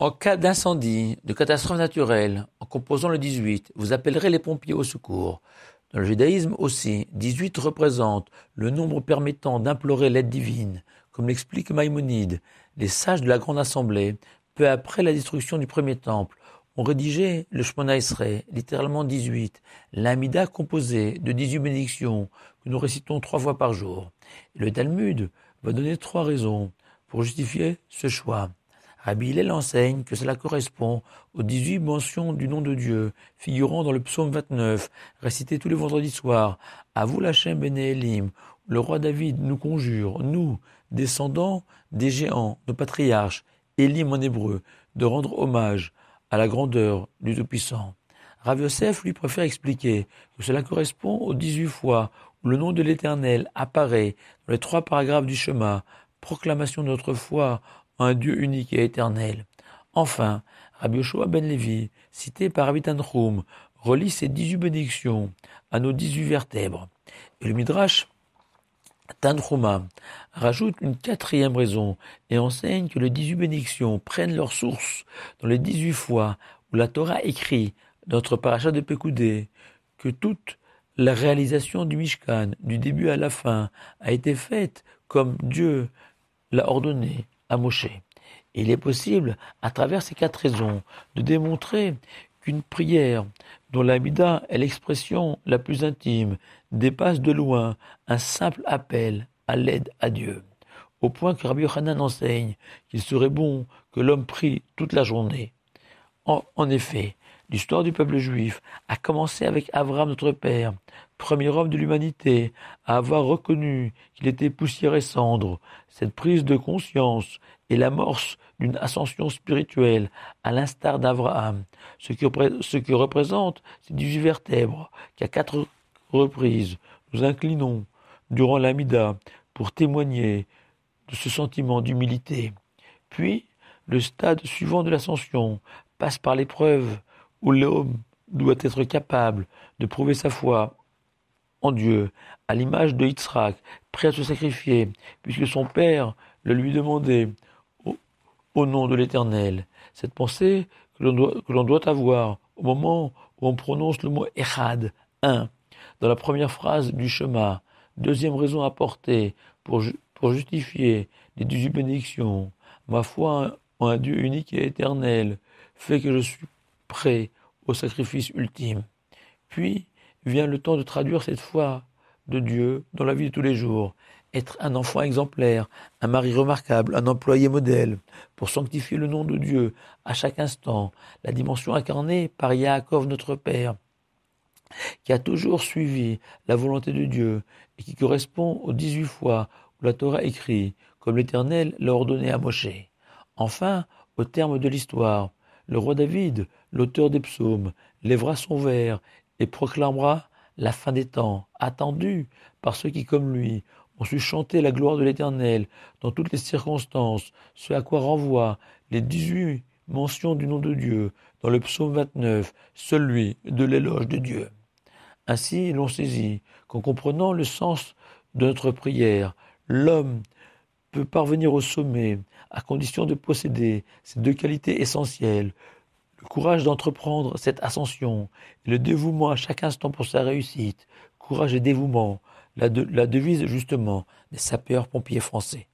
En cas d'incendie, de catastrophe naturelle, en composant le 18, vous appellerez les pompiers au secours. Dans le judaïsme aussi, 18 représente le nombre permettant d'implorer l'aide divine, comme l'explique Maïmonide. Les sages de la Grande Assemblée, peu après la destruction du premier temple, ont rédigé le Shemona Esrei, littéralement 18, l'Amida composée de 18 bénédictions que nous récitons trois fois par jour. le Talmud va donner trois raisons pour justifier ce choix. Rabbi Hillel enseigne que cela correspond aux 18 mentions du nom de Dieu figurant dans le psaume 29, récité tous les vendredis soirs. À vous ben Elim, le roi David nous conjure, nous, descendants des géants, nos patriarches, Elim en hébreu, de rendre hommage à la grandeur du Tout-Puissant. Rav lui préfère expliquer que cela correspond aux 18 fois où le nom de l'Éternel apparaît dans les trois paragraphes du chemin, proclamation de notre foi un Dieu unique et éternel. Enfin, Rabbi Yoshua ben levi cité par Rabbi Tanchum, relie ses 18 bénédictions à nos 18 vertèbres. Et le Midrash Tanchuma rajoute une quatrième raison et enseigne que les 18 bénédictions prennent leur source dans les 18 fois où la Torah écrit notre paracha de Pekoudé, que toute la réalisation du Mishkan, du début à la fin, a été faite comme Dieu l'a ordonné à Il est possible, à travers ces quatre raisons, de démontrer qu'une prière dont l'amida est l'expression la plus intime dépasse de loin un simple appel à l'aide à Dieu, au point que Rabbi Yochanan enseigne qu'il serait bon que l'homme prie toute la journée. En, effet, l'histoire du peuple juif a commencé avec Abraham, notre père, premier homme de l'humanité à avoir reconnu qu'il était poussière et cendre, cette prise de conscience est l'amorce d'une ascension spirituelle, à l'instar d'Abraham, ce, ce que, représente ces dix-huit vertèbres qu'à quatre reprises nous inclinons durant l'amida pour témoigner de ce sentiment d'humilité. Puis, le stade suivant de l'ascension passe par l'épreuve où l'homme doit être capable de prouver sa foi en Dieu, à l'image de Yitzhak, prêt à se sacrifier, puisque son père le lui demandait au, nom de l'Éternel. Cette pensée que l'on doit, avoir au moment où on prononce le mot Echad, 1 dans la première phrase du Shema, deuxième raison apportée pour, pour justifier les dix bénédictions, ma foi en un Dieu unique et éternel fait que je suis prêt au sacrifice ultime. Puis, vient le temps de traduire cette foi de Dieu dans la vie de tous les jours. Être un enfant exemplaire, un mari remarquable, un employé modèle, pour sanctifier le nom de Dieu à chaque instant, la dimension incarnée par Yaakov notre Père, qui a toujours suivi la volonté de Dieu et qui correspond aux dix-huit fois où la Torah écrit, comme l'Éternel l'a ordonné à Moshe. Enfin, au terme de l'histoire, le roi David, l'auteur des psaumes, lèvera son verre et proclamera la fin des temps, attendue par ceux qui, comme lui, ont su chanter la gloire de l'Éternel dans toutes les circonstances, ce à quoi renvoient les dix-huit mentions du nom de Dieu dans le psaume 29, celui de l'éloge de Dieu. Ainsi, l'on saisit qu'en comprenant le sens de notre prière, l'homme peut parvenir au sommet à condition de posséder ces deux qualités essentielles, le courage d'entreprendre cette ascension, le dévouement à chaque instant pour sa réussite, courage et dévouement, la, la devise justement des sapeurs-pompiers français.